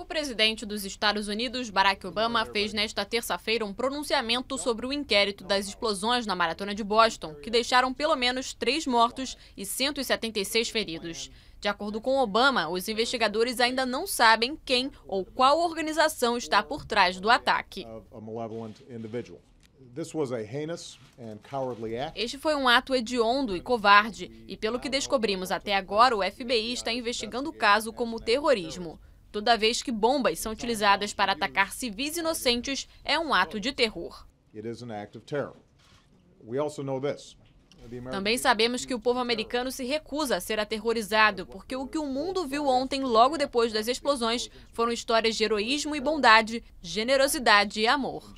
O presidente dos Estados Unidos, Barack Obama, fez nesta terça-feira um pronunciamento sobre o inquérito das explosões na Maratona de Boston, que deixaram pelo menos três mortos e 176 feridos. De acordo com Obama, os investigadores ainda não sabem quem ou qual organização está por trás do ataque. Este foi um ato hediondo e covarde, e pelo que descobrimos até agora, o FBI está investigando o caso como terrorismo toda vez que bombas são utilizadas para atacar civis inocentes, é um ato de terror. Também sabemos que o povo americano se recusa a ser aterrorizado, porque o que o mundo viu ontem, logo depois das explosões, foram histórias de heroísmo e bondade, generosidade e amor.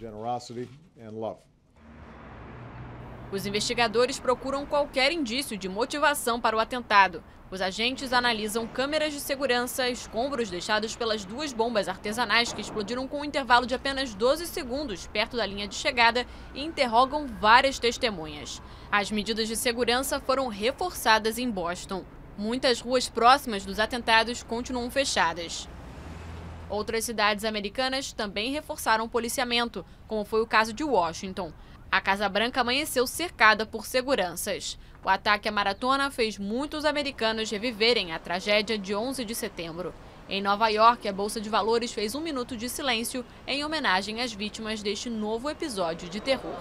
Os investigadores procuram qualquer indício de motivação para o atentado. Os agentes analisam câmeras de segurança, escombros deixados pelas duas bombas artesanais que explodiram com um intervalo de apenas 12 segundos perto da linha de chegada e interrogam várias testemunhas. As medidas de segurança foram reforçadas em Boston. Muitas ruas próximas dos atentados continuam fechadas. Outras cidades americanas também reforçaram o policiamento, como foi o caso de Washington. A Casa Branca amanheceu cercada por seguranças. O ataque à maratona fez muitos americanos reviverem a tragédia de 11 de setembro. Em Nova York, a Bolsa de Valores fez um minuto de silêncio em homenagem às vítimas deste novo episódio de terror.